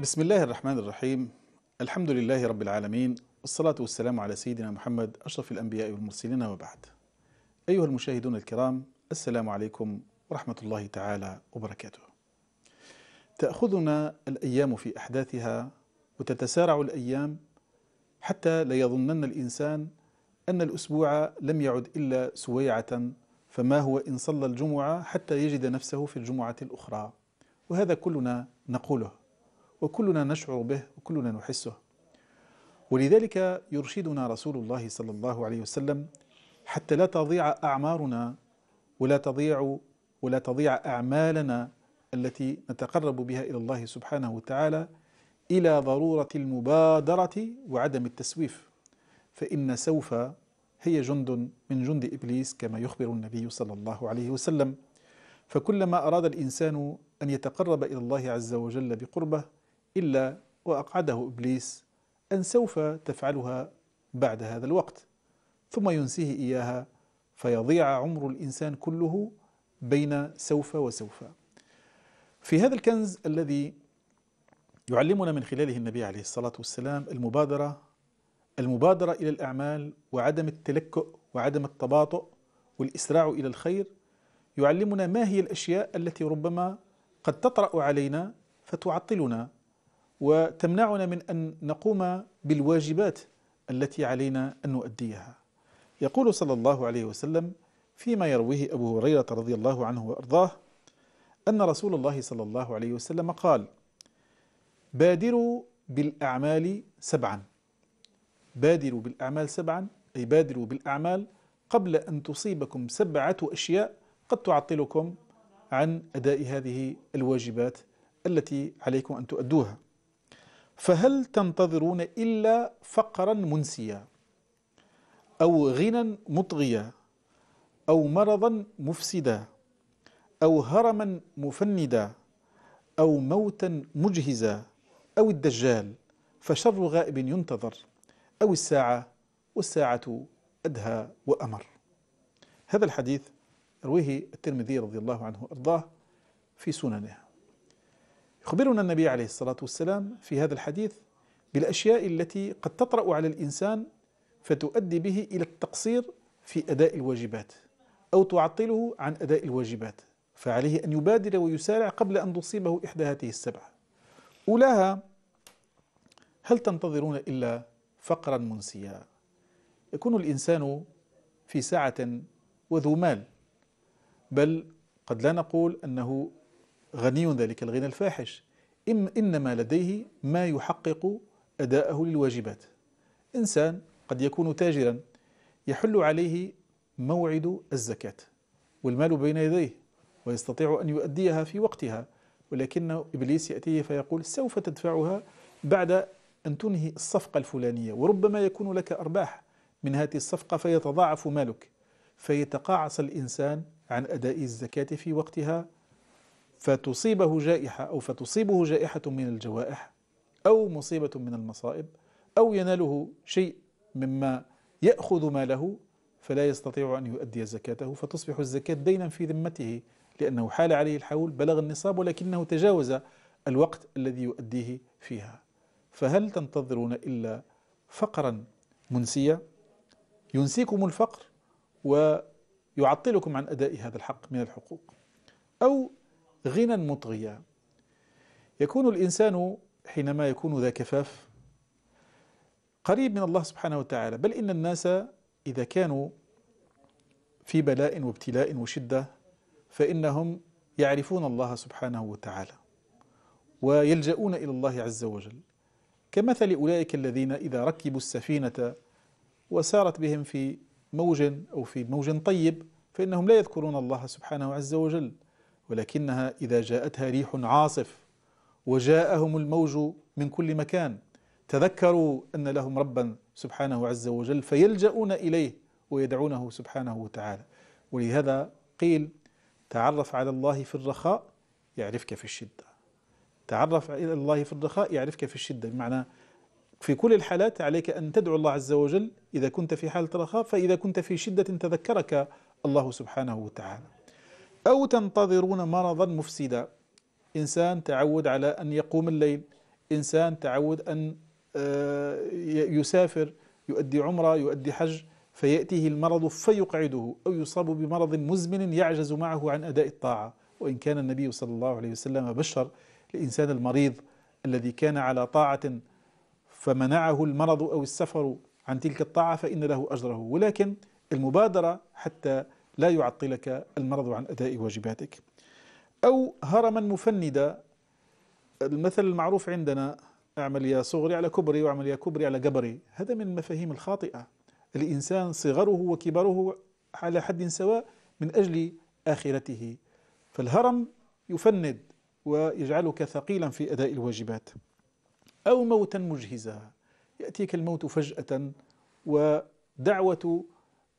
بسم الله الرحمن الرحيم الحمد لله رب العالمين والصلاة والسلام على سيدنا محمد أشرف الأنبياء والمرسلين وبعد أيها المشاهدون الكرام السلام عليكم ورحمة الله تعالى وبركاته تأخذنا الأيام في أحداثها وتتسارع الأيام حتى لا يظنن الإنسان أن الأسبوع لم يعد إلا سويعة فما هو إن صلى الجمعة حتى يجد نفسه في الجمعة الأخرى وهذا كلنا نقوله وكلنا نشعر به وكلنا نحسه ولذلك يرشدنا رسول الله صلى الله عليه وسلم حتى لا تضيع أعمارنا ولا تضيع ولا تضيع أعمالنا التي نتقرب بها إلى الله سبحانه وتعالى إلى ضرورة المبادرة وعدم التسويف فإن سوف هي جند من جند إبليس كما يخبر النبي صلى الله عليه وسلم فكلما أراد الإنسان أن يتقرب إلى الله عز وجل بقربه إلا وأقعده إبليس أن سوف تفعلها بعد هذا الوقت ثم ينسيه إياها فيضيع عمر الإنسان كله بين سوف وسوف في هذا الكنز الذي يعلمنا من خلاله النبي عليه الصلاة والسلام المبادرة المبادرة إلى الأعمال وعدم التلكؤ وعدم التباطؤ والإسراع إلى الخير يعلمنا ما هي الأشياء التي ربما قد تطرأ علينا فتعطلنا وتمنعنا من أن نقوم بالواجبات التي علينا أن نؤديها يقول صلى الله عليه وسلم فيما يرويه أبو هريرة رضي الله عنه وأرضاه أن رسول الله صلى الله عليه وسلم قال بادروا بالأعمال سبعا بادروا بالأعمال سبعا أي بادروا بالأعمال قبل أن تصيبكم سبعة أشياء قد تعطلكم عن أداء هذه الواجبات التي عليكم أن تؤدوها فهل تنتظرون إلا فقرا منسيا أو غنى مطغيا أو مرضا مفسدا أو هرما مفندا أو موتا مجهزا أو الدجال فشر غائب ينتظر أو الساعة والساعة أدهى وأمر هذا الحديث رويه الترمذي رضي الله عنه أرضاه في سننه يخبرنا النبي عليه الصلاة والسلام في هذا الحديث بالأشياء التي قد تطرأ على الإنسان فتؤدي به إلى التقصير في أداء الواجبات أو تعطله عن أداء الواجبات فعليه أن يبادر ويسارع قبل أن تصيبه إحدى هذه السبعة أولاها هل تنتظرون إلا فقرا منسيا يكون الإنسان في ساعة وذو مال بل قد لا نقول أنه غني ذلك الغنى الفاحش إن إنما لديه ما يحقق أداءه للواجبات إنسان قد يكون تاجرا يحل عليه موعد الزكاة والمال بين يديه ويستطيع أن يؤديها في وقتها ولكن إبليس يأتيه فيقول سوف تدفعها بعد أن تنهي الصفقة الفلانية وربما يكون لك أرباح من هذه الصفقة فيتضاعف مالك فيتقاعص الإنسان عن أداء الزكاة في وقتها فتصيبه جائحة أو فتصيبه جائحة من الجوائح أو مصيبة من المصائب أو يناله شيء مما يأخذ ماله فلا يستطيع أن يؤدي زكاته فتصبح الزكاة دينا في ذمته لأنه حال عليه الحول بلغ النصاب ولكنه تجاوز الوقت الذي يؤديه فيها فهل تنتظرون إلا فقرا منسيا ينسيكم الفقر ويعطلكم عن أداء هذا الحق من الحقوق أو غنى مطغيا يكون الإنسان حينما يكون ذا كفاف قريب من الله سبحانه وتعالى بل إن الناس إذا كانوا في بلاء وابتلاء وشدة فإنهم يعرفون الله سبحانه وتعالى ويلجؤون إلى الله عز وجل كمثل أولئك الذين إذا ركبوا السفينة وسارت بهم في موج أو في موج طيب فإنهم لا يذكرون الله سبحانه عز وجل ولكنها إذا جاءتها ريح عاصف وجاءهم الموج من كل مكان تذكروا أن لهم ربا سبحانه عز وجل فيلجؤون إليه ويدعونه سبحانه وتعالى ولهذا قيل تعرف على الله في الرخاء يعرفك في الشدة تعرف إلى الله في الرخاء يعرفك في الشدة بمعنى في كل الحالات عليك أن تدعو الله عز وجل إذا كنت في حالة رخاء فإذا كنت في شدة تذكرك الله سبحانه وتعالى أو تنتظرون مرضا مفسدا إنسان تعود على أن يقوم الليل إنسان تعود أن آه، يسافر يؤدي عمرة يؤدي حج فيأتيه المرض فيقعده أو يصاب بمرض مزمن يعجز معه عن أداء الطاعة وإن كان النبي صلى الله عليه وسلم بشر الإنسان المريض الذي كان على طاعة فمنعه المرض أو السفر عن تلك الطاعة فإن له أجره ولكن المبادرة حتى لا يعطلك المرض عن أداء واجباتك أو هرما مفندا المثل المعروف عندنا اعمل يا صغري على كبري واعمل يا كبري على قبري هذا من المفاهيم الخاطئة الإنسان صغره وكبره على حد سواء من أجل آخرته فالهرم يفند ويجعلك ثقيلا في أداء الواجبات أو موتا مجهزا يأتيك الموت فجأة ودعوة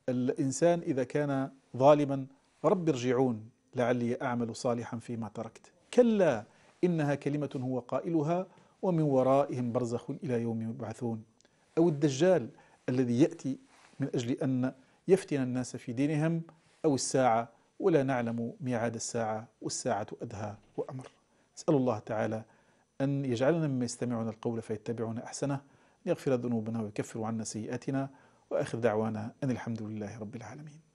الإنسان إذا كان ظالما رب ارجعون لعلي أعمل صالحا فيما تركت كلا إنها كلمة هو قائلها ومن ورائهم برزخ إلى يوم يبعثون أو الدجال الذي يأتي من أجل أن يفتن الناس في دينهم أو الساعة ولا نعلم ميعاد الساعة والساعة أدهى وأمر نسأل الله تعالى أن يجعلنا مما يستمعون القول فيتبعون أحسنه يغفر ذنوبنا ويكفر عنا سيئاتنا وآخر دعوانا أن الحمد لله رب العالمين